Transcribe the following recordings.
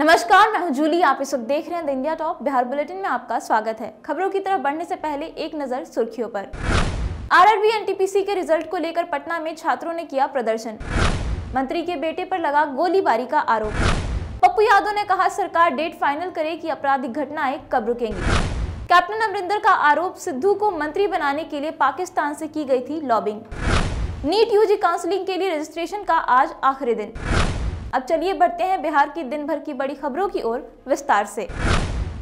नमस्कार मैं हूं जूली आप इस वक्त देख रहे हैं the India top Bihar bulletin में आपका स्वागत है खबरों की तरफ बढ़ने से पहले एक नजर सुर्खियों पर आरआरबी एनटीपीसी के रिजल्ट को लेकर पटना में छात्रों ने किया प्रदर्शन मंत्री के बेटे पर लगा गोलीबारी का आरोप पप्पू यादव ने कहा सरकार डेट फाइनल करे की आपराधिक घटनाएं कब रुकेंगी कैप्टन अमरिंदर का आरोप सिद्धू को मंत्री बनाने के लिए पाकिस्तान से की गई थी लॉबिंग नीट यूजी काउंसिलिंग के लिए रजिस्ट्रेशन का आज आखिरी दिन अब चलिए बढ़ते हैं बिहार की दिन भर की बड़ी खबरों की ओर विस्तार से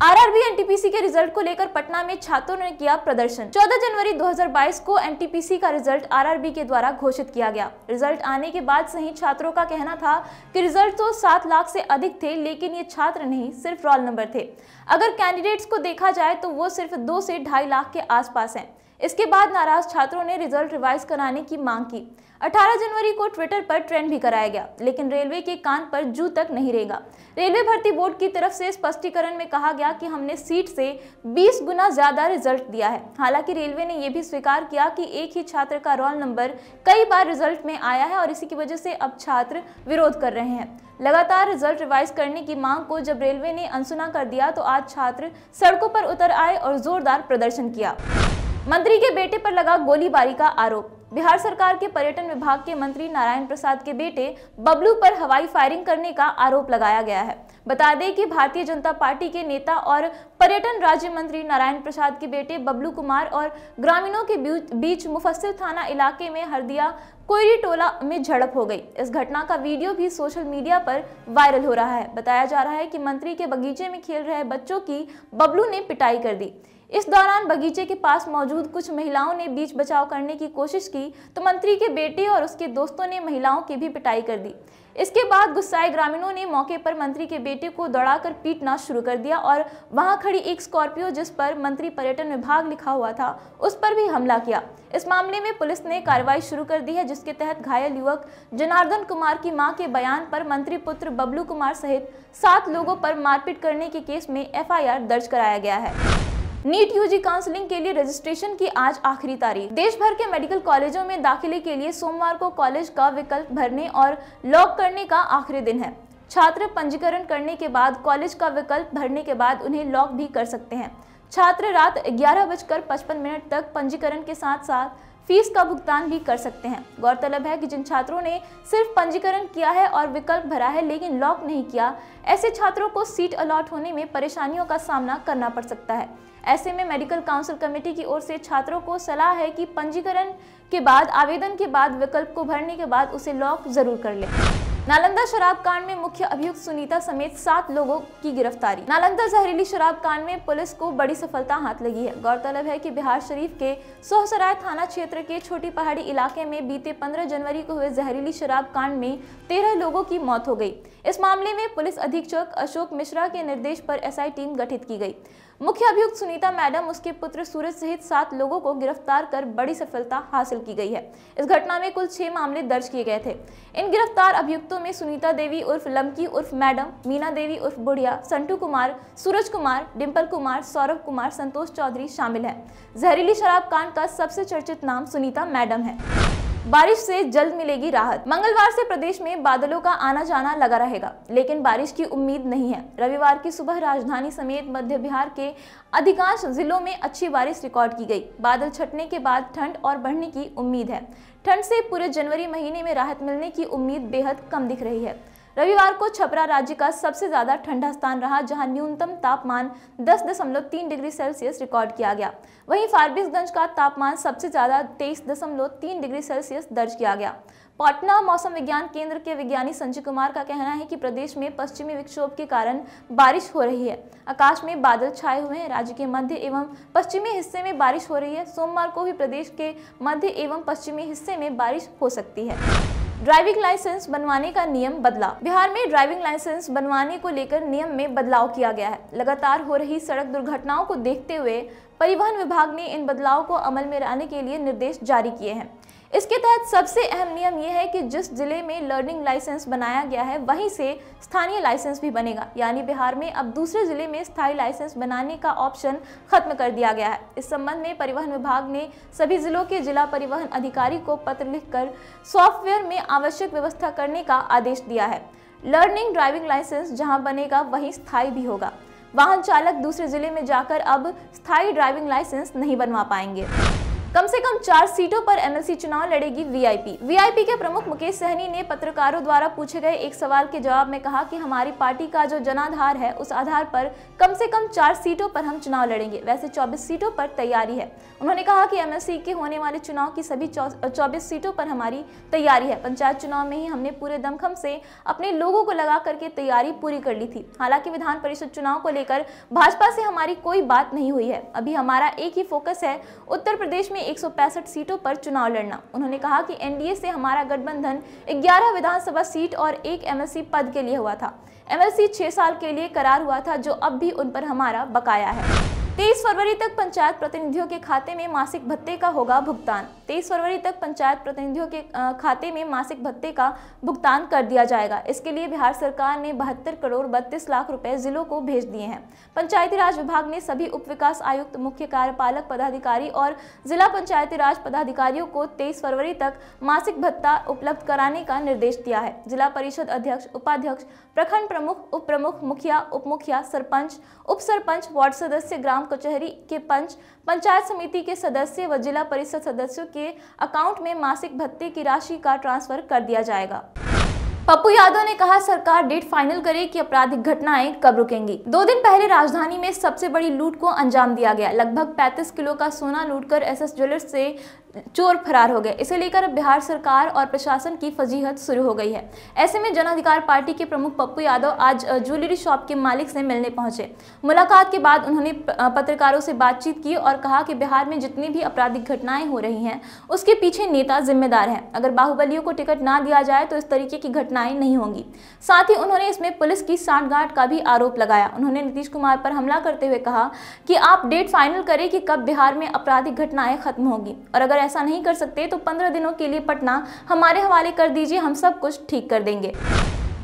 आरआरबी एनटीपीसी के रिजल्ट को लेकर पटना में छात्रों ने किया प्रदर्शन 14 जनवरी 2022 को एनटीपीसी का रिजल्ट आरआरबी के द्वारा घोषित किया गया रिजल्ट आने के बाद सही छात्रों का कहना था कि रिजल्ट तो 7 लाख से अधिक थे लेकिन ये छात्र नहीं सिर्फ रोल नंबर थे अगर कैंडिडेट्स को देखा जाए तो वो सिर्फ दो से ढाई लाख के आसपास हैं इसके बाद नाराज छात्रों ने रिजल्ट रिवाइज कराने की मांग की 18 जनवरी को ट्विटर पर ट्रेंड भी कराया गया लेकिन रेलवे के कान पर जू तक नहीं रहेगा रेलवे भर्ती बोर्ड की तरफ से स्पष्टीकरण में कहा गया कि हमने सीट से 20 गुना ज्यादा रिजल्ट दिया है हालांकि रेलवे ने यह भी स्वीकार किया कि एक ही छात्र का रोल नंबर कई बार रिजल्ट में आया है और इसी की वजह से अब छात्र विरोध कर रहे हैं लगातार रिजल्ट रिवाइज करने की मांग को जब रेलवे ने अनसुना कर दिया तो आज छात्र सड़कों पर उतर आए और जोरदार प्रदर्शन किया मंत्री के बेटे पर लगा गोलीबारी का आरोप बिहार सरकार के पर्यटन विभाग के मंत्री नारायण प्रसाद के बेटे बबलू पर हवाई फायरिंग करने का आरोप लगाया गया है बता दें कि भारतीय जनता पार्टी के नेता और पर्यटन राज्य मंत्री नारायण प्रसाद के बेटे बबलू कुमार और ग्रामीणों के बीच मुफस्सिल थाना इलाके में हरदिया कोयरी टोला में झड़प हो गई इस घटना का वीडियो भी सोशल मीडिया पर वायरल हो रहा है बताया जा रहा है कि मंत्री के बगीचे में खेल रहे बच्चों की बबलू ने पिटाई कर दी इस दौरान बगीचे के पास मौजूद कुछ महिलाओं ने बीच बचाव करने की कोशिश की तो मंत्री के बेटे और उसके दोस्तों ने महिलाओं की भी पिटाई कर दी इसके बाद गुस्साए ग्रामीणों ने मौके पर मंत्री के बेटे को दौड़ाकर पीटना शुरू कर दिया और वहां खड़ी एक स्कॉर्पियो जिस पर मंत्री पर्यटन विभाग लिखा हुआ था उस पर भी हमला किया इस मामले में पुलिस ने कार्रवाई शुरू कर दी है जिसके तहत घायल युवक जनार्दन कुमार की मां के बयान पर मंत्री पुत्र बबलू कुमार सहित सात लोगों पर मारपीट करने के केस में एफ दर्ज कराया गया है नीट यूजी काउंसलिंग के लिए रजिस्ट्रेशन की आज आखिरी तारीख देश भर के मेडिकल कॉलेजों में दाखिले के लिए सोमवार को कॉलेज का विकल्प भरने और लॉक करने का आखिरी दिन है छात्र पंजीकरण करने के बाद कॉलेज का विकल्प भरने के बाद उन्हें लॉक भी कर सकते हैं छात्र रात ग्यारह बजकर पचपन मिनट तक पंजीकरण के साथ साथ फीस का भुगतान भी कर सकते हैं गौरतलब है कि जिन छात्रों ने सिर्फ पंजीकरण किया है और विकल्प भरा है लेकिन लॉक नहीं किया ऐसे छात्रों को सीट अलॉट होने में परेशानियों का सामना करना पड़ सकता है ऐसे में मेडिकल काउंसिल कमेटी की ओर से छात्रों को सलाह है कि पंजीकरण के बाद आवेदन के बाद विकल्प को भरने के बाद उसे लॉक जरूर कर ले नालंदा शराब कांड में मुख्य अभियुक्त सुनीता समेत सात लोगों की गिरफ्तारी नालंदा जहरीली शराब कांड में पुलिस को बड़ी सफलता हाथ लगी है गौरतलब है कि बिहार शरीफ के सोहसराय थाना क्षेत्र के छोटी पहाड़ी इलाके में बीते 15 जनवरी को हुए जहरीली शराब कांड में 13 लोगों की मौत हो गई इस मामले में पुलिस अधीक्षक अशोक मिश्रा के निर्देश पर एस टीम गठित की गई मुख्य अभियुक्त सुनीता मैडम उसके पुत्र सूरज सहित सात लोगों को गिरफ्तार कर बड़ी सफलता हासिल की गई है इस घटना में कुल छह मामले दर्ज किए गए थे इन गिरफ्तार अभियुक्तों में सुनीता देवी उर्फ लमकी उर्फ मैडम मीना देवी उर्फ बुढ़िया संटू कुमार सूरज कुमार डिम्पल कुमार सौरभ कुमार संतोष चौधरी शामिल है जहरीली शराब कांड का सबसे चर्चित नाम सुनीता मैडम है बारिश से जल्द मिलेगी राहत मंगलवार से प्रदेश में बादलों का आना जाना लगा रहेगा लेकिन बारिश की उम्मीद नहीं है रविवार की सुबह राजधानी समेत मध्य बिहार के अधिकांश जिलों में अच्छी बारिश रिकॉर्ड की गई बादल छटने के बाद ठंड और बढ़ने की उम्मीद है ठंड से पूरे जनवरी महीने में राहत मिलने की उम्मीद बेहद कम दिख रही है रविवार को छपरा राज्य का सबसे ज्यादा ठंडा स्थान रहा जहां न्यूनतम तापमान 10.3 डिग्री सेल्सियस रिकॉर्ड किया गया वहीं फारबिसगंज का तापमान सबसे ज्यादा 23.3 डिग्री सेल्सियस दर्ज किया गया पटना मौसम विज्ञान केंद्र के विज्ञानी संजय कुमार का कहना है कि प्रदेश में पश्चिमी विक्षोभ के कारण बारिश हो रही है आकाश में बादल छाए हुए हैं राज्य के मध्य एवं पश्चिमी हिस्से में बारिश हो रही है सोमवार को भी प्रदेश के मध्य एवं पश्चिमी हिस्से में बारिश हो सकती है ड्राइविंग लाइसेंस बनवाने का नियम बदला बिहार में ड्राइविंग लाइसेंस बनवाने को लेकर नियम में बदलाव किया गया है लगातार हो रही सड़क दुर्घटनाओं को देखते हुए परिवहन विभाग ने इन बदलाव को अमल में लाने के लिए निर्देश जारी किए हैं इसके तहत सबसे अहम नियम यह है कि जिस जिले में लर्निंग लाइसेंस बनाया गया है वहीं से स्थानीय लाइसेंस भी बनेगा यानी बिहार में अब दूसरे जिले में स्थायी लाइसेंस बनाने का ऑप्शन खत्म कर दिया गया है इस संबंध में परिवहन विभाग ने सभी जिलों के जिला परिवहन अधिकारी को पत्र लिखकर सॉफ्टवेयर में आवश्यक व्यवस्था करने का आदेश दिया है लर्निंग ड्राइविंग लाइसेंस जहाँ बनेगा वहीं स्थायी भी होगा वाहन चालक दूसरे जिले में जाकर अब स्थायी ड्राइविंग लाइसेंस नहीं बनवा पाएंगे कम से कम चार सीटों पर एमएलसी चुनाव लड़ेगी वीआईपी वीआईपी के प्रमुख मुकेश सहनी ने पत्रकारों द्वारा पूछे गए एक सवाल के जवाब में कहा कि हमारी पार्टी का जो जनाधार है उस आधार पर कम से कम चार सीटों पर हम चुनाव लड़ेंगे वैसे चौबीस सीटों पर तैयारी है उन्होंने कहा कि एमएलसी के होने वाले चुनाव की सभी चौबीस सीटों पर हमारी तैयारी है पंचायत चुनाव में ही हमने पूरे दमखम से अपने लोगों को लगा करके तैयारी पूरी कर ली थी हालांकि विधान परिषद चुनाव को लेकर भाजपा से हमारी कोई बात नहीं हुई है अभी हमारा एक ही फोकस है उत्तर प्रदेश में में एक सीटों पर चुनाव लड़ना उन्होंने कहा कि एनडीए से हमारा गठबंधन 11 विधानसभा सीट और एक एमएलसी पद के लिए हुआ था एमएलसी छह साल के लिए करार हुआ था जो अब भी उन पर हमारा बकाया है तेईस फरवरी तक पंचायत प्रतिनिधियों के खाते में मासिक भत्ते का होगा भुगतान तेईस फरवरी तक पंचायत प्रतिनिधियों के खाते में मासिक भत्ते का भुगतान कर दिया जाएगा इसके लिए बिहार सरकार ने बहत्तर करोड़ बत्तीस लाख रुपए जिलों को भेज दिए हैं पंचायती राज विभाग ने सभी उप विकास आयुक्त मुख्य कार्यपालक पदाधिकारी और जिला पंचायती राज पदाधिकारियों को तेईस फरवरी तक मासिक भत्ता उपलब्ध कराने का निर्देश दिया है जिला परिषद अध्यक्ष उपाध्यक्ष प्रखंड प्रमुख उप प्रमुख मुखिया उप मुखिया सरपंच उप सरपंच वार्ड सदस्य ग्राम कचहरी के पंच पंचायत समिति के सदस्य व जिला परिषद सदस्यों के अकाउंट में मासिक भत्ते की राशि का ट्रांसफर कर दिया जाएगा पप्पू यादव ने कहा सरकार डेट फाइनल करे कि आपराधिक घटनाएं कब रुकेंगी दो दिन पहले राजधानी में सबसे बड़ी लूट को अंजाम दिया गया लगभग 35 किलो का सोना लूटकर एसएस ज्वेलर्स से चोर फरार हो गए इसे लेकर बिहार सरकार और प्रशासन की फजीहत शुरू हो गई है ऐसे में जन अधिकार पार्टी के प्रमुख पप्पू यादव आज ज्वेलरी शॉप के मालिक से मिलने पहुंचे मुलाकात के बाद उन्होंने पत्रकारों से बातचीत की और कहा कि बिहार में जितनी भी आपराधिक घटनाएं हो रही हैं उसके पीछे नेता जिम्मेदार हैं अगर बाहुबलियों को टिकट ना दिया जाए तो इस तरीके की घटनाएं नहीं होंगी साथ ही उन्होंने इसमें पुलिस की साठगांठ का भी आरोप लगाया उन्होंने नीतीश कुमार पर हमला करते हुए कहा कि आप डेट फाइनल करें कि कब बिहार में आपराधिक घटनाएं खत्म होगी और अगर ऐसा नहीं कर सकते तो पंद्रह दिनों के लिए पटना हमारे हवाले कर दीजिए हम सब कुछ ठीक कर देंगे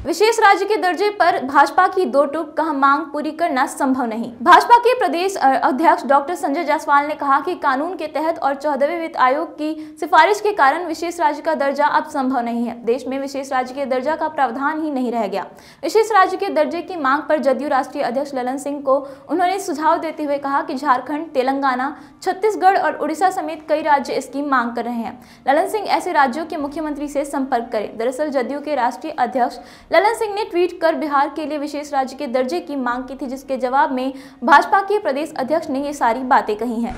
विशेष राज्य के दर्जे पर भाजपा की दो टूक कहा मांग पूरी करना संभव नहीं भाजपा के प्रदेश अध्यक्ष डॉक्टर संजय जायसवाल ने कहा कि कानून के तहत और चौदहवे वित्त आयोग की सिफारिश के कारण विशेष राज्य का दर्जा अब संभव नहीं है देश में विशेष राज्य के दर्जा का प्रावधान ही नहीं रह गया विशेष राज्य के दर्जे की मांग पर जदयू राष्ट्रीय अध्यक्ष ललन सिंह को उन्होंने सुझाव देते हुए कहा कि झारखंड तेलंगाना छत्तीसगढ़ और उड़ीसा समेत कई राज्य इसकी मांग कर रहे हैं ललन सिंह ऐसे राज्यों के मुख्यमंत्री से संपर्क करें दरअसल जदयू के राष्ट्रीय अध्यक्ष ललन सिंह ने ट्वीट कर बिहार के लिए विशेष राज्य के दर्जे की मांग की थी जिसके जवाब में भाजपा के प्रदेश अध्यक्ष ने ये सारी बातें कही हैं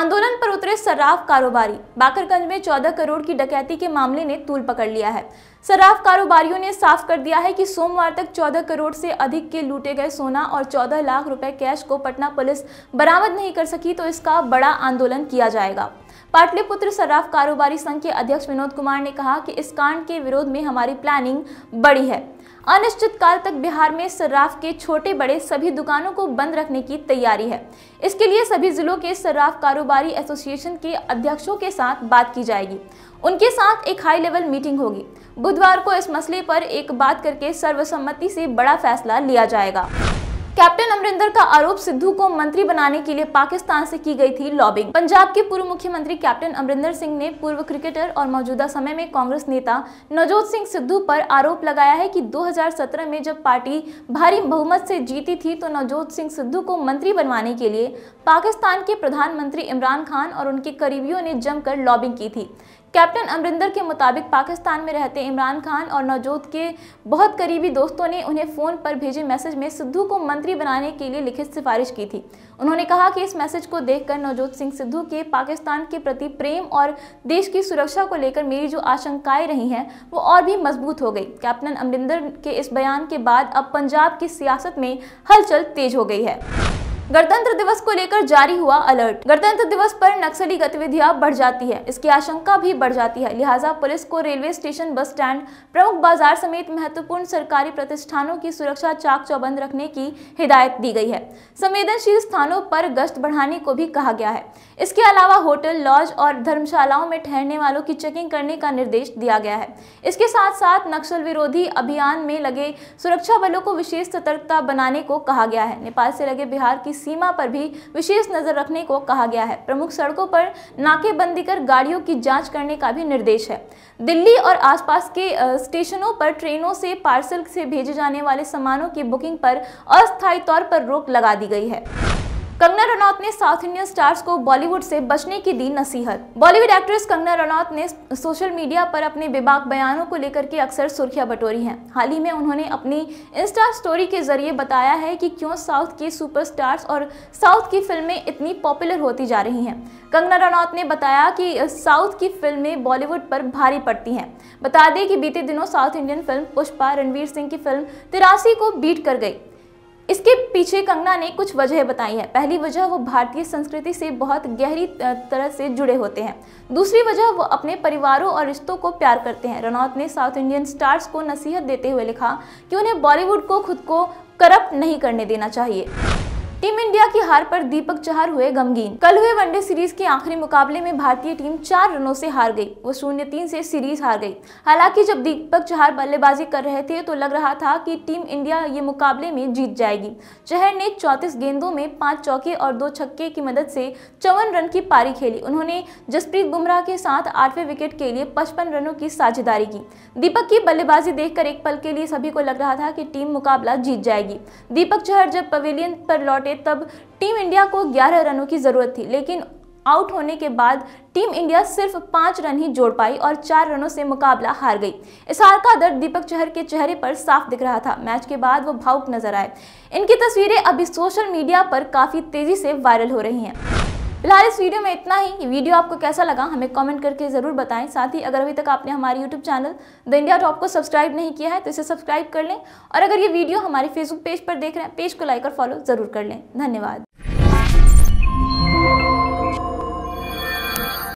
आंदोलन पर उतरे सर्राफ कारोबारी बाकरगंज में 14 करोड़ की डकैती के मामले ने तूल पकड़ लिया है सर्राफ कारोबारियों ने साफ कर दिया है कि सोमवार तक 14 करोड़ से अधिक के लूटे गए सोना और 14 लाख रुपए कैश को पटना पुलिस बरामद नहीं कर सकी तो इसका बड़ा आंदोलन किया जाएगा पाटलिपुत्र सर्राफ कारोबारी संघ के अध्यक्ष विनोद कुमार ने कहा कि इस कांड के विरोध में हमारी प्लानिंग बड़ी है अनिश्चित काल तक बिहार में सर्राफ के छोटे बड़े सभी दुकानों को बंद रखने की तैयारी है इसके लिए सभी जिलों के सर्राफ कारोबारी एसोसिएशन के अध्यक्षों के साथ बात की जाएगी उनके साथ एक हाई लेवल मीटिंग होगी बुधवार को इस मसले पर एक बात करके सर्वसम्मति से बड़ा फैसला लिया जाएगा कैप्टन अमरिंदर का आरोप सिद्धू को मंत्री बनाने के लिए पाकिस्तान से की गई थी लॉबिंग पंजाब के पूर्व मुख्यमंत्री कैप्टन अमरिंदर सिंह ने पूर्व क्रिकेटर और मौजूदा समय में कांग्रेस नेता नवजोत सिंह सिद्धू पर आरोप लगाया है कि 2017 में जब पार्टी भारी बहुमत से जीती थी तो नवजोत सिंह सिद्धू को मंत्री बनवाने के लिए पाकिस्तान के प्रधानमंत्री इमरान खान और उनके करीबियों ने जमकर लॉबिंग की थी कैप्टन अमरिंदर के मुताबिक पाकिस्तान में रहते इमरान खान और नवजोत के बहुत करीबी दोस्तों ने उन्हें फ़ोन पर भेजे मैसेज में सिद्धू को मंत्री बनाने के लिए लिखित सिफारिश की थी उन्होंने कहा कि इस मैसेज को देखकर नवजोत सिंह सिद्धू के पाकिस्तान के प्रति प्रेम और देश की सुरक्षा को लेकर मेरी जो आशंकाएं रही हैं वो और भी मजबूत हो गई कैप्टन अमरिंदर के इस बयान के बाद अब पंजाब की सियासत में हलचल तेज हो गई है गणतंत्र दिवस को लेकर जारी हुआ अलर्ट गणतंत्र दिवस पर नक्सली गतिविधियां बढ़ जाती है इसकी आशंका भी बढ़ जाती है लिहाजा पुलिस को रेलवे स्टेशन बस स्टैंड प्रमुख बाजार समेत महत्वपूर्ण सरकारी प्रतिष्ठानों की सुरक्षा चाक चौबंद रखने की हिदायत दी गई है संवेदनशील स्थानों पर गश्त बढ़ाने को भी कहा गया है इसके अलावा होटल लॉज और धर्मशालाओं में ठहरने वालों की चेकिंग करने का निर्देश दिया गया है इसके साथ साथ नक्सल विरोधी अभियान में लगे सुरक्षा बलों को विशेष सतर्कता बनाने को कहा गया है नेपाल से लगे बिहार की सीमा पर भी विशेष नजर रखने को कहा गया है प्रमुख सड़कों पर नाकेबंदी कर गाड़ियों की जाँच करने का भी निर्देश है दिल्ली और आसपास के स्टेशनों पर ट्रेनों से पार्सल से भेजे जाने वाले सामानों की बुकिंग पर अस्थायी तौर पर रोक लगा दी गई है कंगना रनौत ने साउथ इंडियन स्टार्स को बॉलीवुड से बचने की दी नसीहत बॉलीवुड एक्ट्रेस कंगना रनौत ने सोशल मीडिया पर अपने बेबाक बयानों को लेकर के अक्सर सुर्खियां बटोरी हैं हाल ही में उन्होंने अपनी इंस्टा स्टोरी के जरिए बताया है कि क्यों साउथ के सुपरस्टार्स और साउथ की फिल्में इतनी पॉपुलर होती जा रही हैं कंगना रनौत ने बताया कि साउथ की फिल्में बॉलीवुड पर भारी पड़ती हैं बता दें कि बीते दिनों south Indian film Pushpa Ranveer Singh की फिल्म तिरासी को बीट कर गई इसके पीछे कंगना ने कुछ वजह बताई है पहली वजह वो भारतीय संस्कृति से बहुत गहरी तरह से जुड़े होते हैं दूसरी वजह वो अपने परिवारों और रिश्तों को प्यार करते हैं रनौत ने साउथ इंडियन स्टार्स को नसीहत देते हुए लिखा कि उन्हें बॉलीवुड को खुद को करप्ट नहीं करने देना चाहिए टीम इंडिया की हार पर दीपक चहर हुए गमगीन कल हुए वनडे सीरीज के आखिरी मुकाबले में भारतीय टीम चार रनों से हार गई वो शून्य तीन से सीरीज हार गई हालांकि जब दीपक चहर बल्लेबाजी कर रहे थे तो लग रहा था कि टीम इंडिया ये मुकाबले में जीत जाएगी चहर ने चौतीस गेंदों में पांच चौके और दो छक्के की मदद से चौवन रन की पारी खेली उन्होंने जसप्रीत बुमराह के साथ आठवें विकेट के लिए पचपन रनों की साझेदारी की दीपक की बल्लेबाजी देखकर एक पल के लिए सभी को लग रहा था कि टीम मुकाबला जीत जाएगी दीपक चहर जब पवेलियन पर लौटे तब टीम इंडिया को 11 रनों की ज़रूरत थी लेकिन आउट होने के बाद टीम इंडिया सिर्फ पांच रन ही जोड़ पाई और चार रनों से मुकाबला हार गई इस हार का दर्द दीपक चहर के चेहरे पर साफ दिख रहा था मैच के बाद वो भावुक नजर आए इनकी तस्वीरें अभी सोशल मीडिया पर काफ़ी तेज़ी से वायरल हो रही हैं फिलहाल इस वीडियो में इतना ही वीडियो आपको कैसा लगा हमें कमेंट करके ज़रूर बताएं साथ ही अगर अभी तक आपने हमारे YouTube channel the India top को सब्सक्राइब नहीं किया है तो इसे सब्सक्राइब कर लें और अगर ये वीडियो हमारे फेसबुक पेज पर देख रहे हैं पेज को लाइक और फॉलो ज़रूर कर लें धन्यवाद